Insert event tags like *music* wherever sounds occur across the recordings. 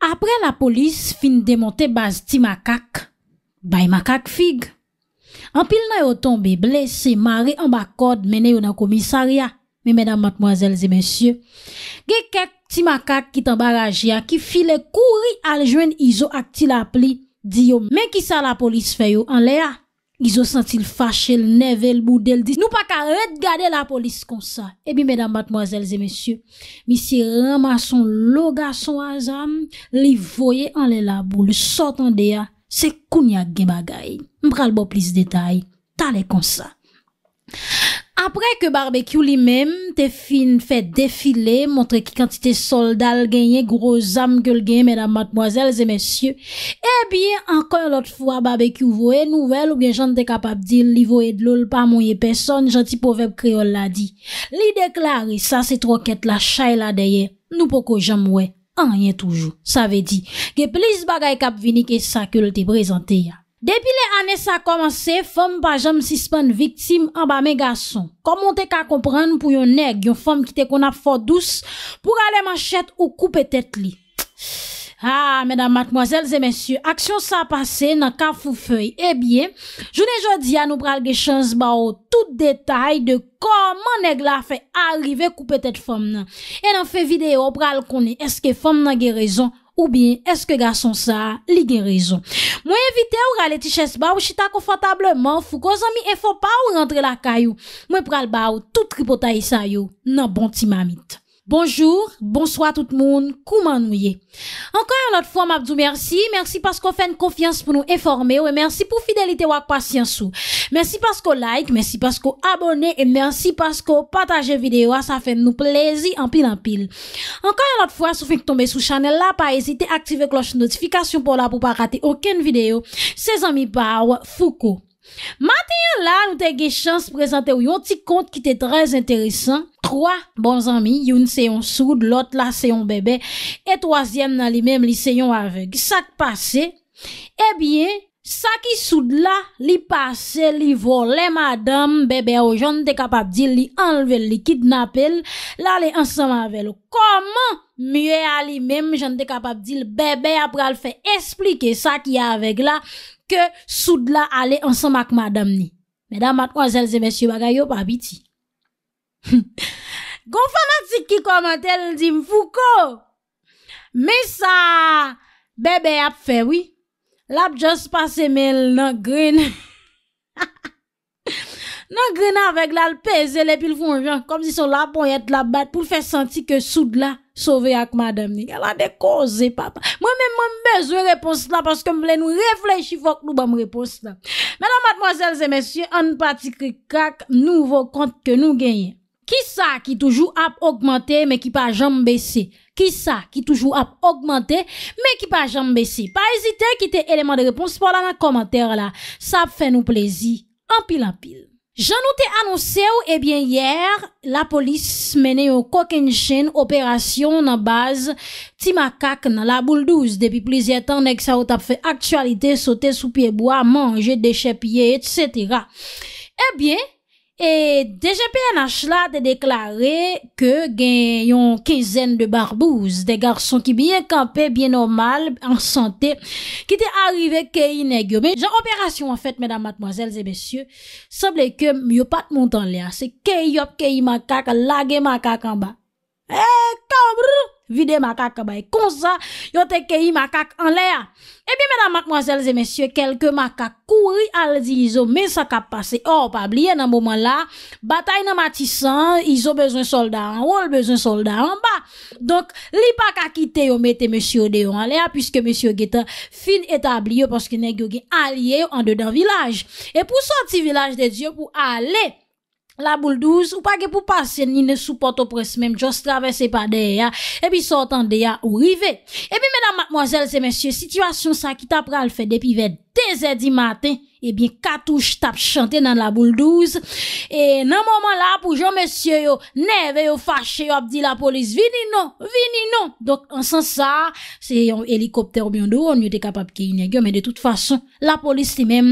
Apre la polis fin demonte baz ti makak, bay makak fig. Anpil nan yo tombe blese, mare an bakod mene yo nan komisaria, me menam matmoazelze mensyo. Ge kek ti makak ki tan baraj ya ki file kouri al jwen izo ak ti la pli diyo men ki sa la polis feyo an le ya. Gizou sentil fache l nevel bou del dis. Nou pa ka red gade la polis kon sa. Ebi, medan matmoazelze, mesyou, misi ramason loga son azam, li voye an le labou, li sotan deya, se kounya ge bagay. Mpral bo plis detay, tale kon sa. apre ke barbekyou li menm, te fin fè defile, montre ki kantite soldal genye, groz am ke l genye, medan matmoazèl zè mensyè, e bi, ankon lot fwa barbekyou voe, nouvel ou genjan te kapap dil, li voe dloul, pa mounye peson, janti povep kreol la di. Li deklare, sa se troket la chay la deye, nou poko jemwe, anye toujou. Sa ve di, ge plis bagay kap vini ke sa ke l te prezante ya. Depi le ane sa komanse, fom pa jom sispan viktim an ba me gason. Koman te ka kompran pou yon neg yon fom kite kon ap fò dous pou ale manchet ou koupe tet li. Ah, medan matmoazelze mensyo, aksyon sa pase nan ka fò fòy. Ebyen, jounen jodi an nou pral ge chans ba o tout detay de koman neg la fe arrive koupe tet fom nan. E nan fe video pral koni eske fom nan ge rezon. Ou bin, eske gason sa, li gen rezon. Mwen evite ou rale ti ches ba ou chita konfantableman, fou ko zan mi e fò pa ou rentre la kayo. Mwen pral ba ou, tout ripotay sa yo, nan bon ti mamit. bonjou, bonsoi tout moun, kouman nou ye. Enkoy anot fwa, mabdou, mersi, mersi pasko fèn konfians pou nou eforme ou, e mersi pou fidelite wak pasyansou. Mersi pasko like, mersi pasko abone, e mersi pasko pataje videyo, a sa fèn nou plezi anpil anpil. Enkoy anot fwa, soufèn k tombe sou chanel la, pa esite aktive kloche notifikasyon pou la pou pa rate oken videyo. Se zanmi pa ou, foukou. Mati yon la nou te ge chans prezante ou yon ti kont ki te trez enteresan Troa bon zami, yon seyon soud, lot la seyon bebe E toasyem nan li mem li seyon avek Sak pase, e bie sak yi soud la li pase li vo le madam Bebe yo jante de kapap di li enleve li kidnap el La li ansam avek lo Koman miye a li mem jante de kapap di li bebe Apre al fe esplike sak yi avek la Soud la ale ansan mak madam ni Medan matkwazel ze mèsyou bagay yo pabiti *laughs* Gou fanatik ki komantel Dimfouko Mè sa Bebe ap fewi Lap jous pas emel nan green *laughs* Nan grena avek la, l pese le, pi l foun jan, kom si son la pon yet la bat, pou l fè senti ke sou de la, sove ak madam ni. Ela de koze papa. Mwen men mwen mbez ou repons la, paske mwen mwen nou reflej chifok nou ba mrepons la. Menan madmozèl zè men sye, an pati krikak nou vò kont ke nou genye. Ki sa ki toujou ap augmentè, me ki pa jam bese. Ki sa ki toujou ap augmentè, me ki pa jam bese. Pa ezite kite eleman de repons pou lan an komantèr la. Sa fè nou plezi. An pil an pil. Jan nou te annonse ou ebyen eh yer la polis mene yo kok en chen operasyon nan baz ti makak nan la bouldouz depi plizye tan nek sa ou tap fe aktualite, sote sou pie bo a manje, deche pie, etc. Ebyen. Eh E DGPNH la de deklare ke gen yon kezen de barbouz, de garson ki biye kampe, biye normal, en sante, ki te arrive ke inegyo. Gen operasyon en fèt, mèdam, matmoazèl, zè bèsyè, seble ke myopat montan lè, se ke yop, ke yi makak, la gen makak anba. Eee eh, kabr vide makak kabay kon sa yote keyi makak anlea. Ebi eh mèdamak mwazelze mèsyo kelke makak kouy al di yon mè sa kap pase. Oh pabliye nan mouman la batay nan matisan yon bezon solda an wol bezon solda an ba. Donk li pa kakite yon mète mèsyo deyo anlea pyske mèsyo geta fin etabliyo porske negyo gen alye yo an de dan vilaj. E pou soti vilaj de diyo pou alè. La boule douze ou pa ge pou pase ni ne sou poto pres mem Jost travesse pa deya e pi sotan deya ou rive E pi menam, madmozel, zemensye, sityvasyon sa ki ta pral fè depi vèd Desè di maten, eh ebyen katouche tap chante nan la bouldouz. E nan mouman la poujou non, non. mèsyo yo, neve yo fache yo ap di la polis, vini nou, vini nou. Dok ansan sa, se yon helikopter byon dou, on yote kapap ki yon nye gyo, men de tout fason, la polis li mèm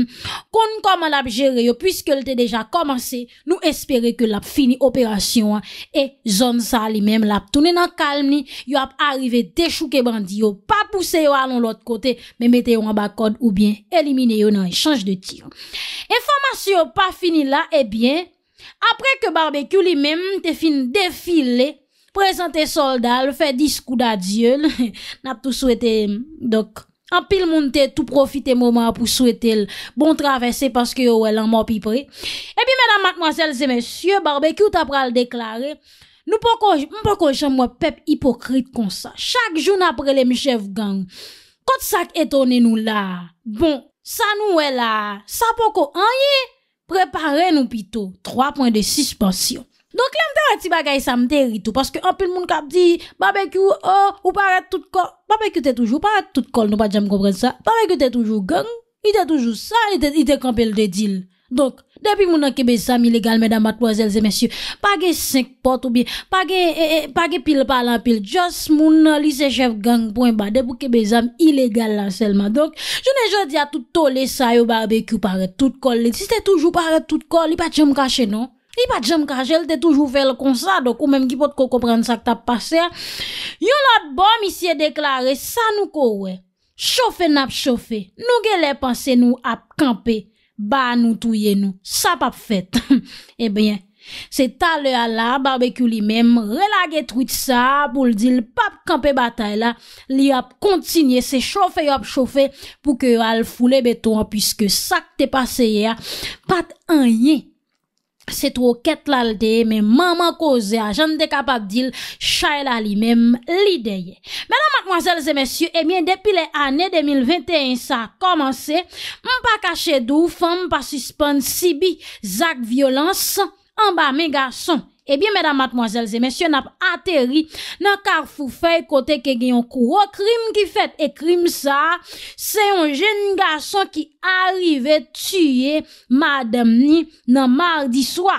kon koman la ap jere yo, pwiske yon te deja komanse, nou espere ke la ap fini operasyon an, e zon sa li mèm la ap toune nan kalm ni, yo ap arrive de chouke bandi yo, pa pwose yo alon lot kote, mèmete yo an bakod oubyen, Elimine yo nan yon chanj de tir Enfamasyon pa fini la Ebyen eh apre ke barbekyou li men Te fin defile Prezente soldal Fe diskou da diyon *laughs* Nap tou souwete Apil moun te tou profite mouman pou souwete Bon travese paske yo wè lan mò pi pre Ebyen mèdame, mèdame, mèdame, mèdame Mèdame, mèdame, mèdame Mèdame, mèdame, mèdame Mèdame, mèdame, mèdame Kot sak etone nou la, bon, sa nou we la, sa poko anye, prepare nou pito, 3.2 suspension. Donk le mte wè ti bagay sa mte rito, paske anpil moun kap di, barbecue oh, ou, ou paret tout kol, barbecue te toujou, paret tout kol, nou pa djem kompren sa, barbecue te toujou gang, ite toujou sa, ite kampel de dil, donk, Depi moun an ke bezam ilegal, mèdam bat lozèl zè mèsyou, pa ge sèk pot ou bi, pa ge pil palan pil, jòs moun lisechef gang pwen ba, depi moun an ke bezam ilegal lan selman. Donk, jounen jò di a tout to lè sa yo barbekou pare tout kol lè. Si non? te toujou pare tout kol, li pa tjèm kache non? Li pa tjèm kache, lè te toujou fè lè kon sa, donk ou mèm ki pot ko komprende sa k tap pase. Yon lòt bom isye deklare, sa nou ko wè. Chofè nap chofè, nou gè lè panse nou ap kampe. ba nou touye nou, sa pap fèt. *laughs* Ebyen, eh se tal le ala, barbekou li mem, relage truit sa, pou l di l pap kampe batay la, li ap kontinye, se chowfe, yop chowfe, pou ke al foule beton, pwiske sak te paseye ya, pat anye, Se tro ket lal deye, men maman koze ah, eh a jan de kapak dil, chay la li menm li deye. Menan, makmwazelze, mesyou, e mwen depi le ane 2021 sa komanse, mwen pa kache dou, fom pa suspon si bi, zak violans, anba men gason. Ebyen, eh mèdam matmozèl, zè mèsyon ap atèri nan karfou fèy kote ke genyon kouro krim ki fèt. E krim sa, se yon jen gason ki arive tüyè madèm ni nan mardi swa.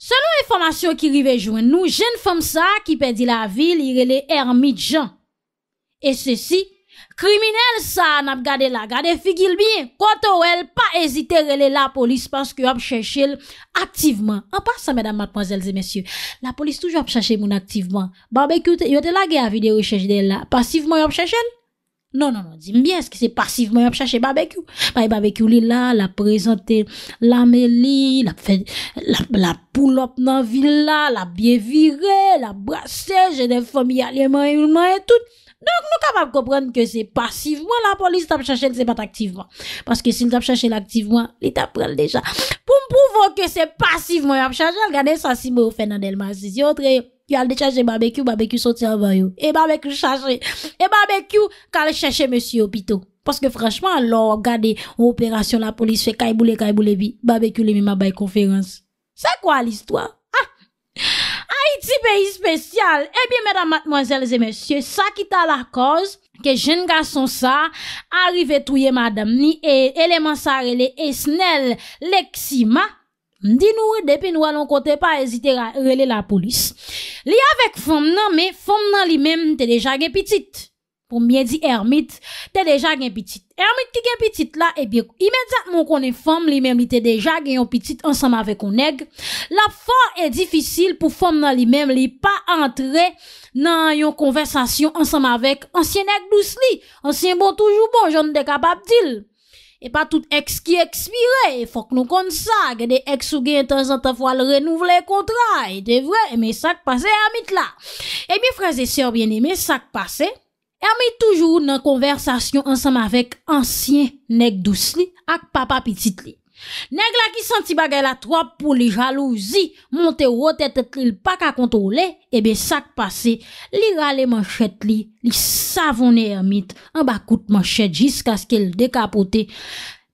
Se nou e formasyon ki rive jwen nou, jen fòm sa ki pedi la vil, ire le ermidjan. E se si... criminel ça, n'a pas gade la, gade figil bien. Koto pas pas hésiter rele la police parce que y'a activement. activement en An passant, mesdames, mademoiselles et messieurs. la police toujours ap chèche moun activement Barbecue, il était lage à vidéo de la. Passivement Passivement, il chèche elle. Non, non, non, dis-moi bien, est-ce que c'est passivement y'a cherché barbecue? Bah, barbecue, il là, l'a présenter l'a mêlée, l'a fait, la, la pull up dans la villa, l'a bien virée, l'a brassée j'ai des familles, et tout. Donc, nous capables de comprendre que c'est passivement la police t'as cherché, c'est pas activement. Parce que si nous avons cherché l'activement, il tape déjà. Pour me prouver que c'est passivement, il a cherché, regardez ça, si vous faites dans Delma, si vous il a déchargé barbecue, barbecue sorti avant vous. Et barbecue chargé. Et barbecue, qu'elle chercher monsieur hôpital. Parce que franchement, alors, regardez, opération, la police fait caille vie. barbecue, les mêmes baille conférence. C'est quoi l'histoire? Ti peyi spesyal, e eh bie mèdam matmoazèl zè mèsyè, sa ki ta la koz ke jen gason sa arive touye madam ni e eleman sa rele esnel leksima. Di nou, depi nou alon kote pa ezite rele la polis. Li avek fom nan, me fom nan li mèm te deja gepitit. pou mwen di ermite, te deja gen pitit. Ermite ki gen pitit la, ebi eh imediat moun konen fom li men li te deja gen yon pitit ansam avek yon neg. La fwa e difisil pou fom nan li men li pa antre nan yon konversasyon ansam avek ansyen neg dousli. Ansyen bon toujou bon, joun dekabab dil. E pa tout eks ki ekspire, fok nou kon sa, gen de eks ou gen tenzantan fwa l renouvle kontra, e devre eme sak pase ermite la. Ebi fraze se ou bien eme sak pase, E mi toujou nan konversasyon ansam avek ansyen neg dous li ak papa pitit li. Neg la ki santi bagay la trope pou li jalouzi, monte ou o tete li l pak a kontole, ebe sak pase li rale manchet li, li savon ni ermite, an ba koute manchet jisk aske l dekapote.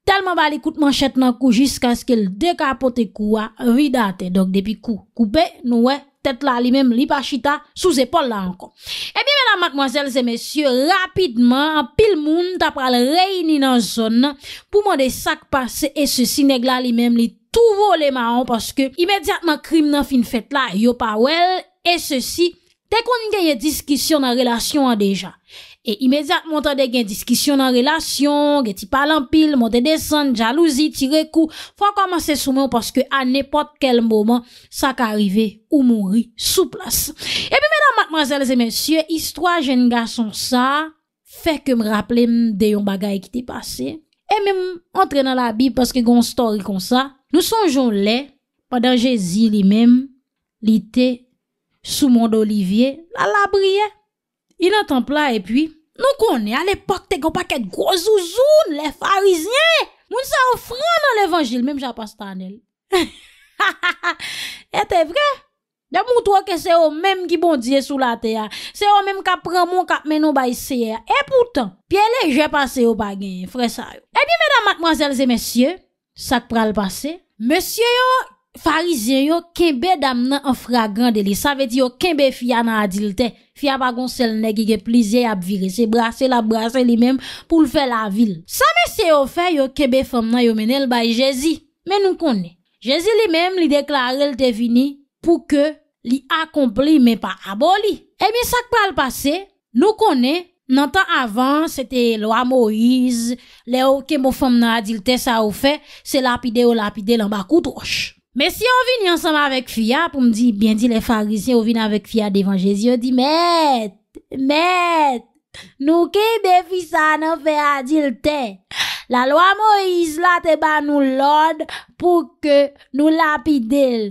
Telman ba li koute manchet nan kou jisk aske l dekapote kou a ridate. Dok depi kou koupe noue, tete la li menm li pachita sou zepol la ankon. Eh Ebi, la madmoazel ze mesye rapidman pil moun tapal reyni nan zon nan pou man de sak pase e se si neg la li mem li touvo le man an paske imediat nan krim nan fin fet la yo pa wel e se si de kon ngeye diskisyon nan relasyon an deja E imediat montade gen diskisyon nan relasyon, gen ti palan pil, montade desan, jalouzi, tirekou, fwa kwa manse soumen, paske an nepot kel mwoman, sa ka arrive ou mwori souplas. E pi menan, mademanselze, mensyen, istwa jen gason sa, fek ke m raple m deyon bagay ki te pase, e men m entre nan la bi, paske gon story kon sa, nou sonjoun le, padan je zi li men, li te, soumen do li vie, la la briye, inan tanpla, e pi, Nou konè, alè pak te gò pakèt gozouzoun, lè farizyen, moun sa ofran nan l'evangil, mèm j apastan *laughs* el. E te vre, dè moutou wè kè se o mèm ki bondye sou la te ya, se o mèm kap pran moun kap menon bayise ya, e poutan, pi elè jè pase yo bagen, fre sa yo. E eh bi mèdame, mademoiselles et messieurs, sak pran l'passe, messieurs yo, Farizyen yo kembe dam nan enfra grandeli Sa vet yo kembe fya nan adilte Fya bagon sel negi ge plize ap vire Se brase la brase li menm pou l fe la vil Sa ve se yo fe yo kembe fam nan yo menel bay Jezi Men nou kone Jezi li menm li deklare l te vini Pou ke li akompli men pa aboli E mi sak pal pase Nou kone nan tan avan Sete lwa Moiz Le yo kembo fam nan adilte sa ou fe Se lapide ou lapide lan bakout wosh Men si yo vini ansama vek fya pou mdi, bendi le farisyen yo vini vek fya devan Jezi, yo di, met, met, nou ki befi sa nan fe adilte, la loa Moïse la te ba nou lode pou ke nou lapidel.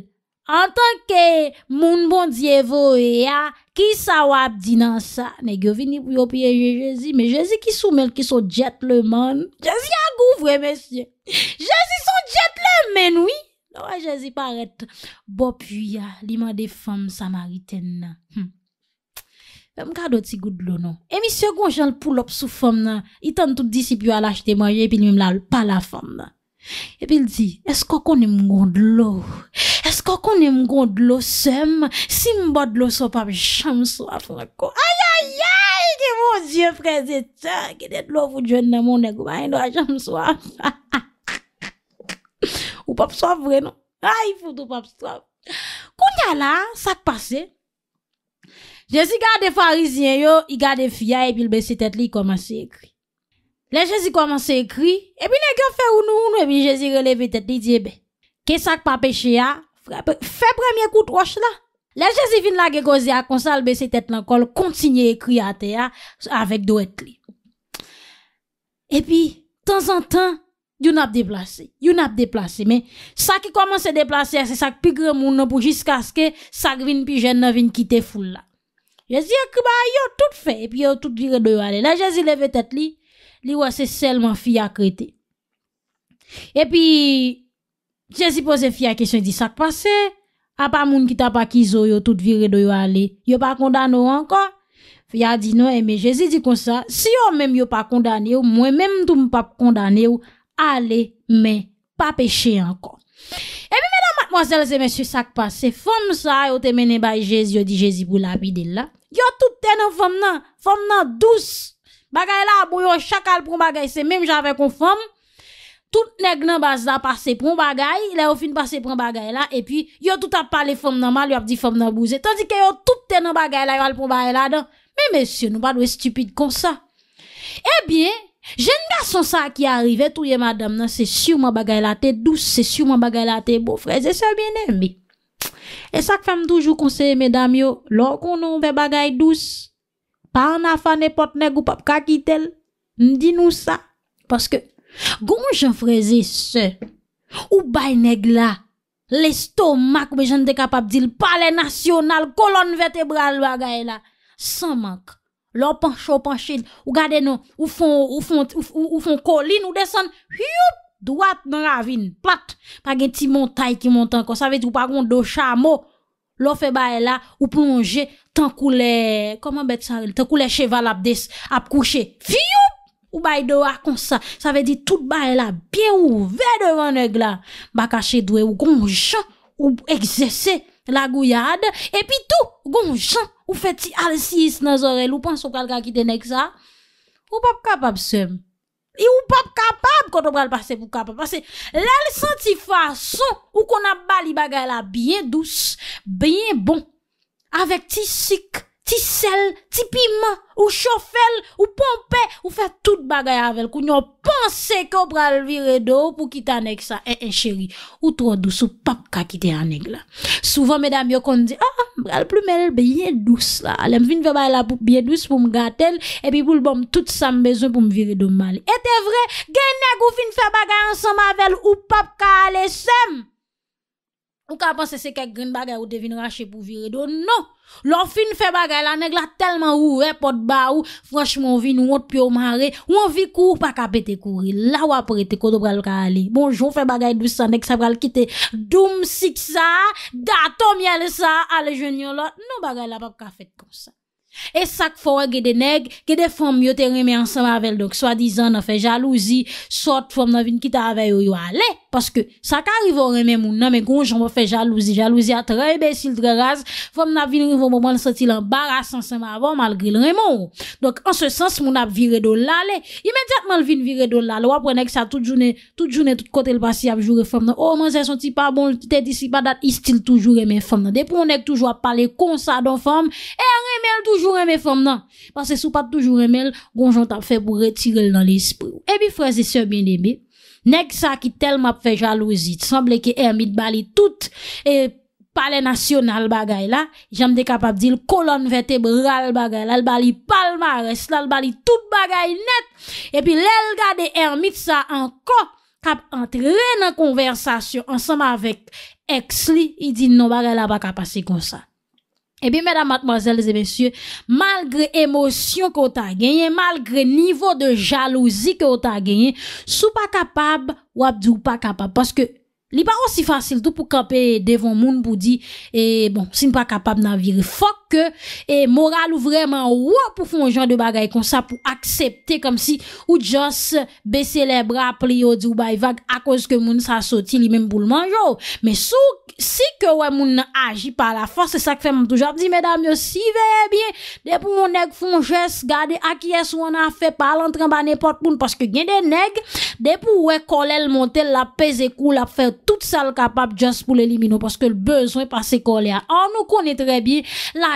En tanke moun bon diyevo e ya, ki sa wap dinan sa, ne gyo vini pou yo piye Jezi, men Jezi ki soumel ki sou jetleman, Jezi a gouvwe, men si, Jezi sou jetleman, men wii, Kwa jè si paret, bop yu ya, liman de fèm samariten nan. M hm. kado ti goudlo nou. E mi se goun jen l pou lop sou fèm nan, i tan tout disip yu al achete manje, epi ni m lal pala fèm nan. Epi l di, esko konen m goun dlou? Esko konen m goun dlou sem? Si m bò dlou sop ap chanm sou ap fèm kon? A ya ya, yi te moun zye prezete, ki det lò fù djwen nan moun e kouman yi do a chanm sou ap fèm. Ou pa psov vre non? Ha, yi foute ou pa psov. Koun ya la, sak pase. Jezi gade farizien yo, i gade fya, epi l besi tet li komanse ekri. Le jezi komanse ekri, epi ne gen fe unu unu, epi jezi releve tet li, diye be, ke sak pa peche ya, fe premye koutroche la. Le jezi vin la ge gozi ya, konsa l besi tet lan kol, kontinye ekri ate ya, avek do et li. Epi, tan zan tan, yon ap deplase, yon ap deplase, men, sa ki komanse deplase, se sa ki pi gre moun nou pou jiska ske, sa ki vin pi jen nou vin kite foule la. Jezi a kriba, yon tout fe, epi yon tout vire do yon ale. La jezi leve tet li, li wase selman fi a krete. E pi, jezi pose fi a kesyon, di sa ki pase, a pa moun ki ta pa kizo, yon tout vire do yon ale, yon pa kondane ou anko? Ya di nou, e men, jezi di kon sa, si yon men yon pa kondane ou, mwen men tou mou pap kondane ou, Ale, men, pa peche ankon. E mi menan matmoazelze, men su sak pa, se fom sa, yo te mene bay Jezi, yo di Jezi bou la bi de la, yo touten nan fom nan, fom nan douz, bagay la, bou yo chakal pou bagay se, menm jave kon fom, tout neg nan bazda pase pou bagay, la yo fin pase pou bagay la, e pi, yo toutan pale fom nan mal, yo ap di fom nan bouze, tanzi ke yo touten nan bagay la, yo al pou bagay la dan, men men su, nou pa dwe stupide kon sa. E eh biye, Je nga son sa ki arive, touye madame nan, se siwman bagay la te dous, se siwman bagay la te bo, freze se bienembe. E sak fem toujou konseye, medam yo, lor konon ve bagay dous, pa an afan nepot neg ou pap kakitel, mdi nou sa. Paske, goun jen freze se, ou bay neg la, le stomak be jen de kapap dil, pale nasyonal, kolon vetebral bagay la, san mank. Lo panche, lo panche, ou gade nou, ou fon, ou fon, ou fon kolin, ou desen, fiyoup, doat nan avin, pat, pa gen ti montay ki montan kon, sa ve di ou pa goun do chamo, lo fe baye la, ou plonge, tenkoule, koman bet sa, tenkoule cheval ap des, ap kouche, fiyoup, ou baye do akonsa, sa ve di tout baye la, bien ouver devan neg la, baka chedwe, ou goun jant, ou egzese, la gouyade, epi tou, ou goun jant, Ou fè ti al si yis nan zorel, ou pan sou kal ka ki denek sa, ou pap kapab sem. E ou pap kapab koto pral pase, pou kapab pase. La lisan ti fason, ou kon ap bali bagay la, biye dous, biye bon, avèk ti sik, Ti sel, ti pima, ou chofel, ou pompe, ou fè tout bagay avèl. Kou nyon pense ke ou bral vire do pou kit anèk sa. E, e, chéri, ou tro dous, ou papka kit anèk la. Souvan, mèdame, yo kon di, ah, bral ploumel, beye dous la. Alem fin fè bagay la biye dous pou m gaten, epi pou l'bom tout sam bezon pou m vire do man. E, te vre, gen nèk ou fin fè bagay ansam avèl ou papka alè sem. Ou ka panse se kek gren bagay ou te vin rache pou vire do? Non! Lò fin fè bagay la neg la telman ou e pot ba ou Franschman ou vin ou ot pi ou mare Ou an vi kou pa ka pete kouri La wap prete kou do bral ka ali Bonjou fè bagay du san dek sa bral kite Doum sik sa Datom yal sa Ale jenyo lò Non bagay la pa ka fet kon sa E sak fwa ge de neg, ge de fwa myote reme ansem avel Donk swa dizan nan fe jalouzi Sot fwa m nan vin kita aveyo yo ale Paske sak arivo reme moun nan me konj Anman fe jalouzi, jalouzi a tre Ebe sil tre raz, fwa m nan vin rivo moun Moun soti l en baras ansem avel mal gri l remon Donk anse sens moun nan vire do la ale Imediatman vin vire do la ale Wap wane ek sa tout jounen Tout jounen tout kote l basi ap joure fwa m nan Oman oh, se santi pa bon, te disi pa dat I stil toujou reme fwa m nan Depou moun ek toujou ap pale konsa don fwa m nan Mèl toujou mè fòm nan Pansè sou pat toujou mèl Gonjant ap fè pou retirel nan l'esprou E pi frazè sè mèl mèl Nèk sa ki tel map fè jalouzit Samble ki ermit bali tout e, Palè nasyonal bagay la Jam de kapap di l kolon vetebra Al bagay la, al bagay palmares Al bagay tout bagay net E pi lèl gade ermit sa Anko kap antre nan konversasyon Ansam avèk Eks li, i di non bagay la Bak ap pase kon sa E eh bi, mèdam, matmozèl, lèzè, mèsyè, malgre emosyon kè ou ta genyen, malgre nivou de jalouzi kè ou ta genyen, sou pa kapab ou ap di ou pa kapab. Paske li pa osi fasil dò pou kapè devon moun pou di e, eh, bon, si m pa kapab nan viri fok, e moral ou vremen wap pou foun jan de bagay kon sa pou aksepte kom si ou just bese le bra pli ou djoubay vag akos ke moun sa soti li menm pou lmanjou me sou si ke wè moun nan aji pa la fos se sak fèm moun toujap di medam yo si veye biye de pou moun neg foun jes gade akiyes wana fe pal antren ba nepot moun paske gen de neg de pou wè kolel montel la peze kou la fe tout sal kapap just pou lelimino paske lbezwen pase kole an nou konetre biye la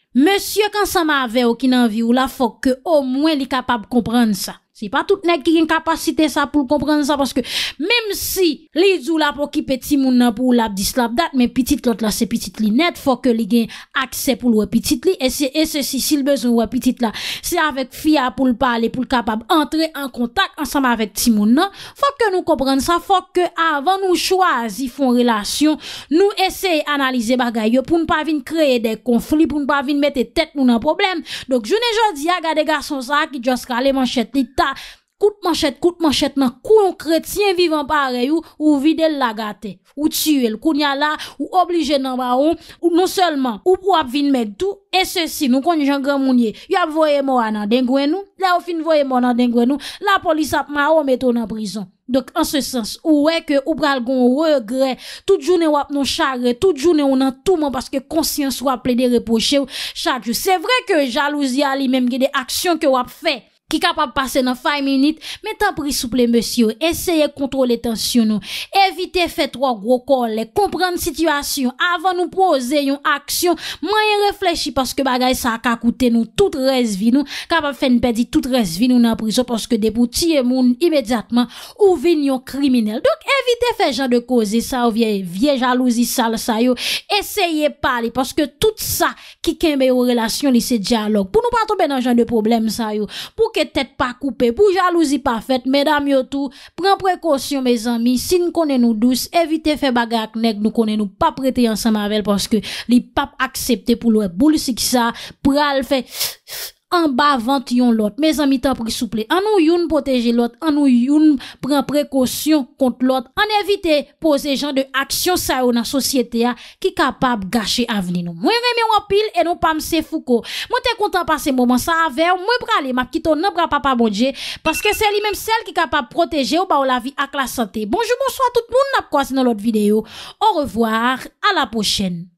Monsye kan sa ma ave okin anvi ou la fok ke o mwen li kapab komprende sa. Si pa tout nek ki gen kapasite sa pou l komprende sa Paske mem si li zou la pou kipe timoun nan pou l ap di slap dat Men pitit lot la se pitit li net Fok ke li gen akse pou l wapitit li e, e se si si l bezoun wapitit la Se avek fia pou l pale pou l kapab Entre an kontak ansam avek timoun nan Fok ke nou komprende sa Fok ke avan nou chwazi fon relasyon Nou ese analize bagay yo Poun pa vin kreye de konflik Poun pa vin mette tet nou nan problem Dok jounen jodi ya gade gason sa Ki jos ka ale man chet li ta Kout manchet, kout manchet nan Kou yon kretien vivan pare yon Ou vide l laga te Ou tsyu el, kou nya la Ou oblije nan ba yon Ou non selman Ou pou ap vin med tou E se si nou konjou jan gran mounye Yon ap voye mou anan den gwen nou La ou fin voye mou anan den gwen nou La polis ap ma ou metou nan prison Dok an se sens Ou we ke ou pral gon regre Tout jounen wap non chagre Tout jounen ou nan touman Paske konsyans wap ple de repoche Ou chagre Se vre ke jalouzi a li Mem ge de aksyon ke wap fe ki kapap pase nan fay minit, metan prisouple mwesyo, eseye kontrole tensyon nou, evite fe tro rokole, komprende situasyon avan nou pose yon aksyon mwenye reflechi, paske bagay sa akakoute nou, tout rezvi nou, kapap fen pedi, tout rezvi nou nan prisou, paske debouti e moun imedjatman ou vinyon kriminel, dok evite fe jan de koze sa ou vie jalouzi sal sa yo, eseye pali, paske tout sa ki kembe yo relasyon li se diyalog, pou nou patoube nan jan de problem sa yo, pouke tête pas coupée, pour jalousie parfaite mesdames yo tout, prends précaution mes amis, si nous connaissons nous douce, évitez faire bagarre nèg, nous connaissons nous pas prêter ensemble avec parce que les papes acceptent pour le boule ça, pral fait en bas vent yon l'autre mes amis t'en pris souple en nous youn protéger l'autre en nous youn prend précaution contre l'autre en éviter poser gens de action ça la société a hein, qui capable gâcher avenir nous moi remé en pile et non pas me Foucault. moi t'es content passer moment ça a moi pour aller m'a quitter non bras, papa bonje. parce que c'est lui même celle qui capable protéger ou ba ou la vie et la santé bonjour bonsoir tout le monde n'a quoi dans l'autre vidéo au revoir à la prochaine